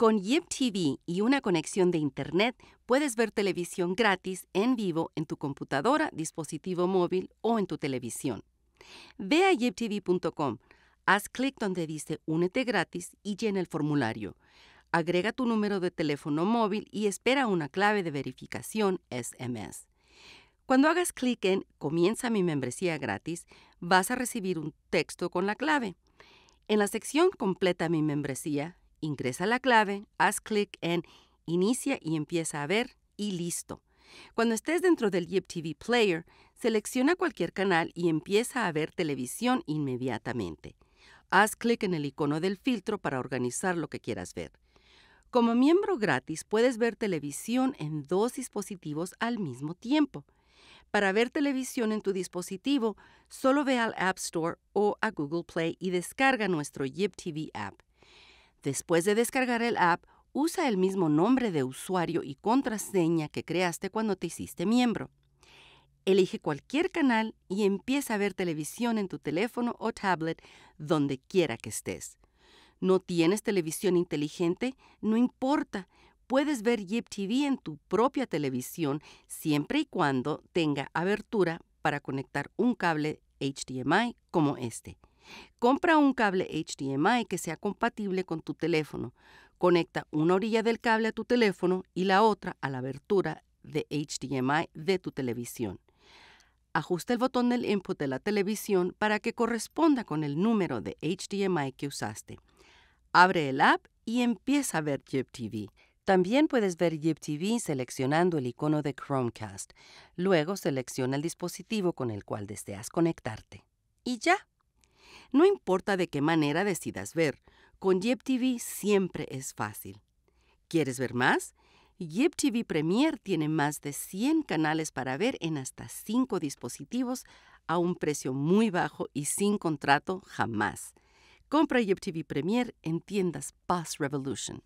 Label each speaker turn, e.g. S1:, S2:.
S1: Con YIP TV y una conexión de Internet puedes ver televisión gratis en vivo en tu computadora, dispositivo móvil o en tu televisión. Ve a yiptv.com, haz clic donde dice Únete gratis y llena el formulario. Agrega tu número de teléfono móvil y espera una clave de verificación SMS. Cuando hagas clic en Comienza mi membresía gratis, vas a recibir un texto con la clave. En la sección Completa mi membresía, Ingresa la clave, haz clic en Inicia y empieza a ver y listo. Cuando estés dentro del Yip TV Player, selecciona cualquier canal y empieza a ver televisión inmediatamente. Haz clic en el icono del filtro para organizar lo que quieras ver. Como miembro gratis, puedes ver televisión en dos dispositivos al mismo tiempo. Para ver televisión en tu dispositivo, solo ve al App Store o a Google Play y descarga nuestro Yip TV app. Después de descargar el app, usa el mismo nombre de usuario y contraseña que creaste cuando te hiciste miembro. Elige cualquier canal y empieza a ver televisión en tu teléfono o tablet donde quiera que estés. ¿No tienes televisión inteligente? No importa. Puedes ver YIP TV en tu propia televisión siempre y cuando tenga abertura para conectar un cable HDMI como este. Compra un cable HDMI que sea compatible con tu teléfono. Conecta una orilla del cable a tu teléfono y la otra a la abertura de HDMI de tu televisión. Ajusta el botón del input de la televisión para que corresponda con el número de HDMI que usaste. Abre el app y empieza a ver TV. También puedes ver TV seleccionando el icono de Chromecast. Luego selecciona el dispositivo con el cual deseas conectarte. Y ya, no importa de qué manera decidas ver, con Yep TV siempre es fácil. ¿Quieres ver más? Yep TV Premier tiene más de 100 canales para ver en hasta 5 dispositivos a un precio muy bajo y sin contrato jamás. Compra Yep TV Premier en tiendas Pass Revolution.